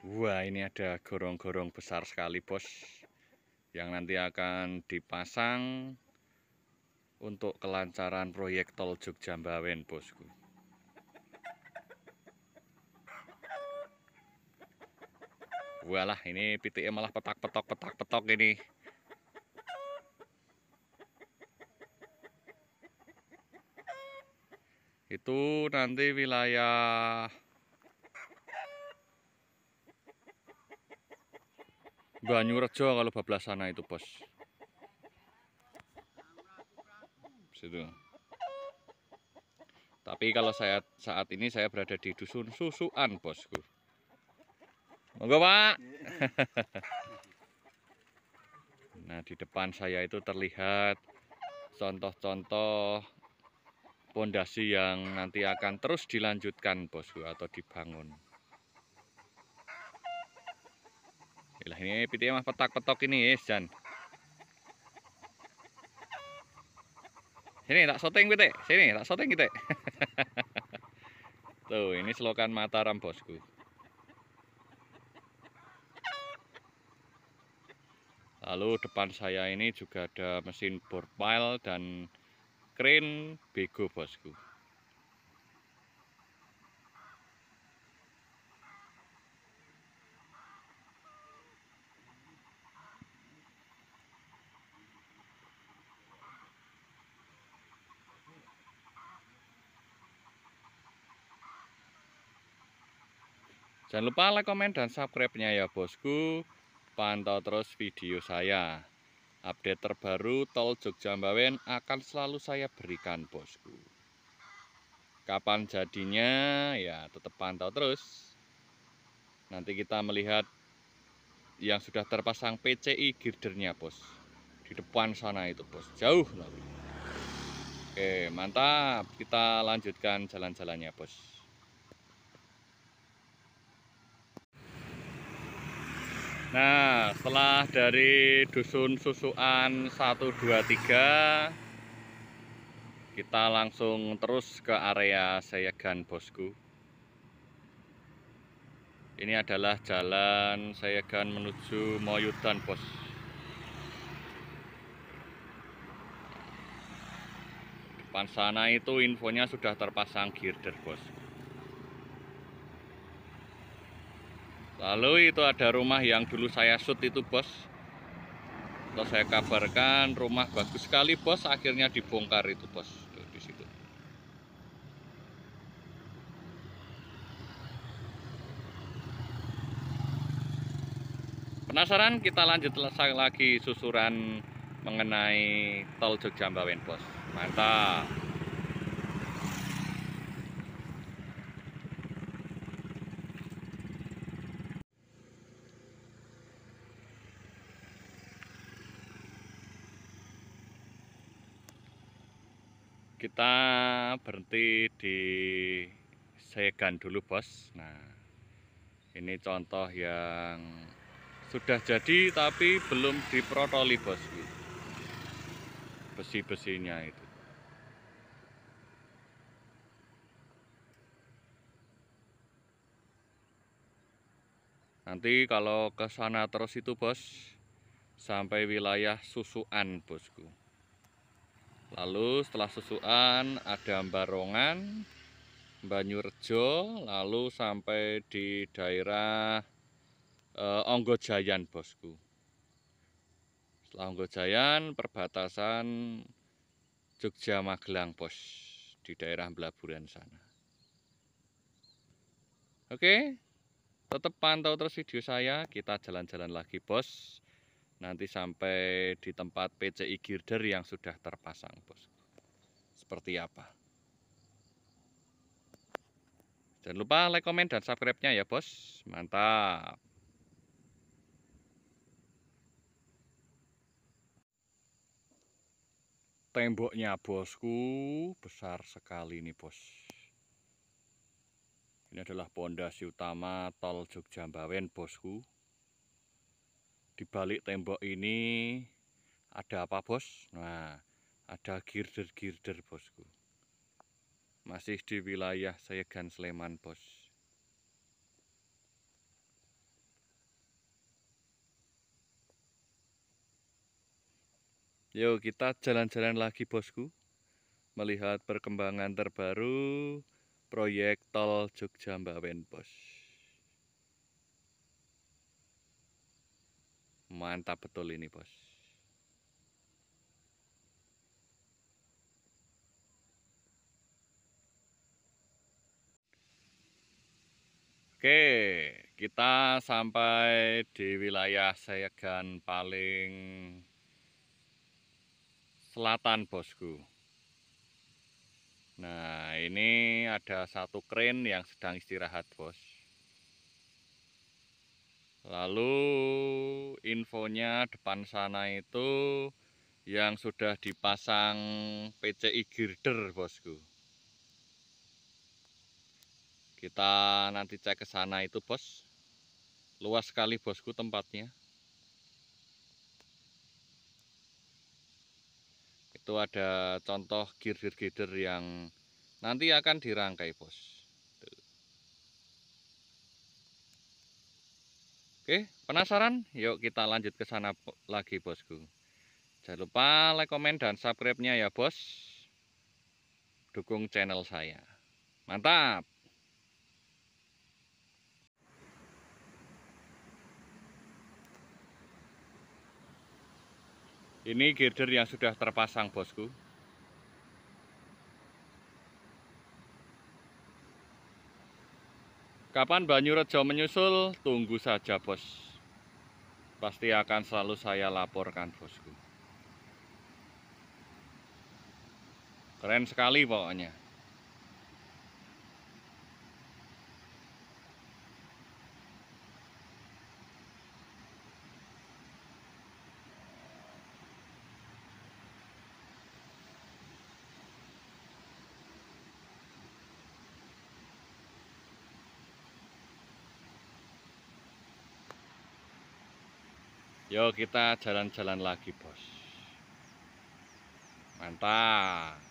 Wah ini ada gorong-gorong besar sekali bos Yang nanti akan dipasang Untuk kelancaran proyek tol Jogja Mbawen bosku Walah ini PTM malah petak-petok-petak-petok ini Itu nanti wilayah Banyurejo kalau bablas sana itu bos situ tapi kalau saya saat ini saya berada di dusun susuan bosku monggo pak nah di depan saya itu terlihat contoh-contoh pondasi yang nanti akan terus dilanjutkan bosku atau dibangun Lah ini pitiknya mas petak-petok ini, yes, eh, Jan. Sini tak soteng pitik, sini tak soteng pitik. Tuh, ini selokan Mataram, Bosku. Lalu depan saya ini juga ada mesin bor pile dan crane bego, Bosku. Jangan lupa like, komen, dan subscribe-nya ya bosku. Pantau terus video saya. Update terbaru tol Jogja Mbawen akan selalu saya berikan bosku. Kapan jadinya ya tetap pantau terus. Nanti kita melihat yang sudah terpasang PCI girdernya bos. Di depan sana itu bos, jauh lagi. Oke mantap, kita lanjutkan jalan-jalannya bos. Nah, setelah dari dusun susuan 123 kita langsung terus ke area Sayagan Bosku. Ini adalah jalan Sayagan menuju Moyudan Bos. Depan sana itu infonya sudah terpasang girder Bosku. Lalu itu ada rumah yang dulu saya shoot itu bos atau saya kabarkan rumah bagus sekali bos Akhirnya dibongkar itu bos di situ. Penasaran kita lanjut lagi susuran mengenai tol Jogja Mbawen bos Mantap kita berhenti di Segan dulu bos nah ini contoh yang sudah jadi tapi belum diprotoli bos besi-besinya itu nanti kalau ke sana terus itu bos sampai wilayah susuan bosku lalu setelah susuan ada Barongan Banyurejo lalu sampai di daerah eh, Onggojayan bosku setelah Onggojayan perbatasan Jogja Magelang bos di daerah Blaburan sana oke tetap pantau terus video saya kita jalan-jalan lagi bos nanti sampai di tempat PCI girder yang sudah terpasang bos seperti apa jangan lupa like, komen, dan subscribe-nya ya bos mantap temboknya bosku besar sekali nih bos ini adalah pondasi utama tol Jogja Bawen bosku di balik tembok ini ada apa bos? Nah, ada girder-girder bosku. Masih di wilayah Gan Sleman bos. Yo kita jalan-jalan lagi bosku Melihat perkembangan terbaru proyek tol Jogja Mbawen bos Mantap betul ini bos. Oke, kita sampai di wilayah Segan paling selatan bosku. Nah, ini ada satu kren yang sedang istirahat bos. Lalu infonya depan sana itu yang sudah dipasang PCI girder, Bosku. Kita nanti cek ke sana itu, Bos. Luas sekali, Bosku, tempatnya. Itu ada contoh girder-girder yang nanti akan dirangkai, Bos. Oke, penasaran? Yuk kita lanjut ke sana lagi bosku. Jangan lupa like, komen, dan subscribe-nya ya bos. Dukung channel saya. Mantap! Ini girder yang sudah terpasang bosku. Kapan Banyurejo menyusul? Tunggu saja bos. Pasti akan selalu saya laporkan bosku. Keren sekali pokoknya. Yo kita jalan-jalan lagi bos. Mantap.